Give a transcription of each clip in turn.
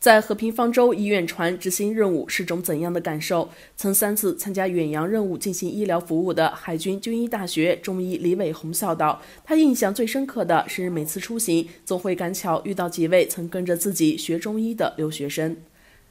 在和平方舟医院船执行任务是种怎样的感受？曾三次参加远洋任务进行医疗服务的海军军医大学中医李伟红笑道：“他印象最深刻的是，每次出行总会赶巧遇到几位曾跟着自己学中医的留学生。”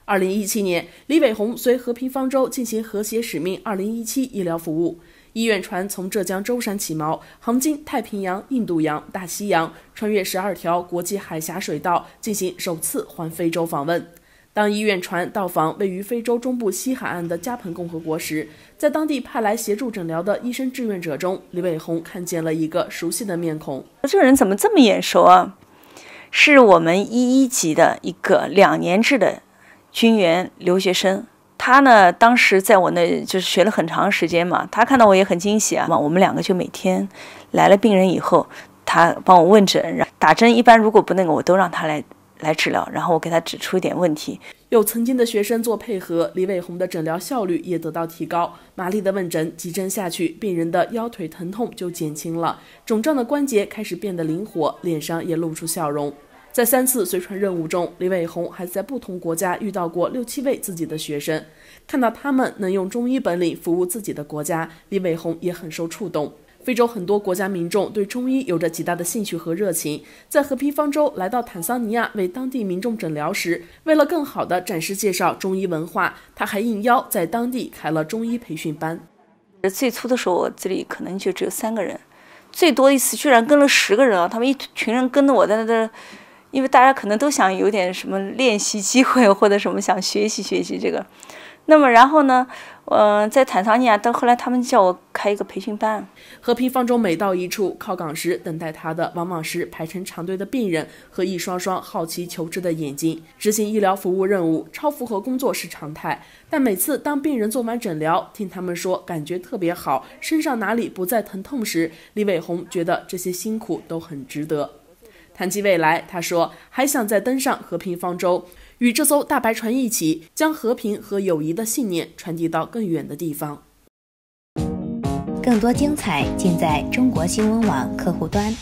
二零一七年，李伟红随和平方舟进行“和谐使命二零一七”医疗服务。医院船从浙江舟山起锚，横经太平洋、印度洋、大西洋，穿越十二条国际海峡水道，进行首次环非洲访问。当医院船到访位于非洲中部西海岸的加蓬共和国时，在当地派来协助诊疗的医生志愿者中，李伟红看见了一个熟悉的面孔。这人怎么这么眼熟啊？是我们一一级的一个两年制的军员留学生。他呢，当时在我那就是学了很长时间嘛，他看到我也很惊喜啊嘛，我们两个就每天来了病人以后，他帮我问诊，打针一般如果不那个，我都让他来来治疗，然后我给他指出一点问题。有曾经的学生做配合，李伟红的诊疗效率也得到提高。麻利的问诊、几针下去，病人的腰腿疼痛就减轻了，肿胀的关节开始变得灵活，脸上也露出笑容。在三次随船任务中，李伟红还在不同国家遇到过六七位自己的学生。看到他们能用中医本领服务自己的国家，李伟红也很受触动。非洲很多国家民众对中医有着极大的兴趣和热情。在和平方舟来到坦桑尼亚为当地民众诊疗时，为了更好地展示介绍中医文化，他还应邀在当地开了中医培训班。最初的时候，这里可能就只有三个人，最多一次居然跟了十个人啊！他们一群人跟着我在那的。因为大家可能都想有点什么练习机会，或者什么想学习学习这个。那么然后呢，嗯，在坦桑尼亚，到后来他们叫我开一个培训班。和平方舟每到一处靠港时，等待他的往往是排成长队的病人和一双双好奇求知的眼睛。执行医疗服务任务，超负荷工作是常态。但每次当病人做完诊疗，听他们说感觉特别好，身上哪里不再疼痛时，李伟红觉得这些辛苦都很值得。谈及未来，他说：“还想再登上和平方舟，与这艘大白船一起，将和平和友谊的信念传递到更远的地方。”更多精彩尽在中国新闻网客户端。